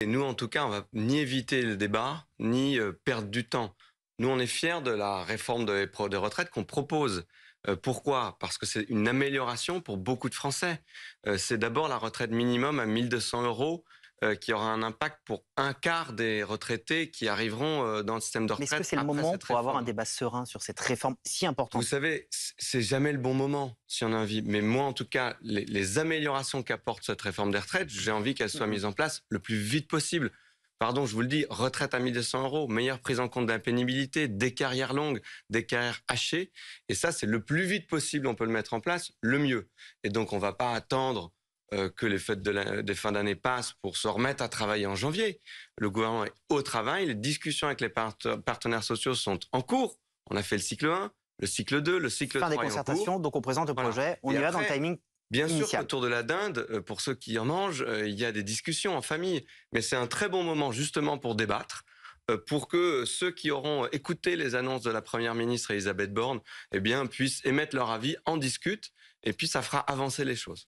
Et nous, en tout cas, on va ni éviter le débat, ni euh, perdre du temps. Nous, on est fiers de la réforme des de retraite qu'on propose. Euh, pourquoi Parce que c'est une amélioration pour beaucoup de Français. Euh, c'est d'abord la retraite minimum à 1200 euros euh, qui aura un impact pour un quart des retraités qui arriveront euh, dans le système de retraite. est-ce que c'est le moment pour avoir un débat serein sur cette réforme si importante Vous savez, c'est jamais le bon moment, si on a envie. Mais moi, en tout cas, les, améliorations qu'apporte cette réforme des retraites, j'ai envie qu'elle soit mm-hmm. mise en place le plus vite possible. Pardon, je vous le dis, retraite à 1200 euros, meilleure prise en compte de la pénibilité, des carrières longues, des carrières hachées. Et ça, c'est le plus vite possible, on peut le mettre en place, le mieux. Et donc, on ne va pas attendre euh, que les fêtes des fins d'année passent pour se remettre à travailler en janvier. Le gouvernement est au travail, les discussions avec les partenaires sociaux sont en cours. On a fait le cycle 1, le cycle 2, le cycle 3 des concertations, en cours. donc on présente le projet, on y va dans le timing Bien sûr, autour de la dinde, euh, pour ceux qui en mangent, euh, il y a des discussions en famille, mais c'est un très bon moment justement pour débattre, pour que ceux qui auront écouté les annonces de la première ministre Elisabeth Borne, eh bien, puissent émettre leur avis, en discute et puis ça fera avancer les choses.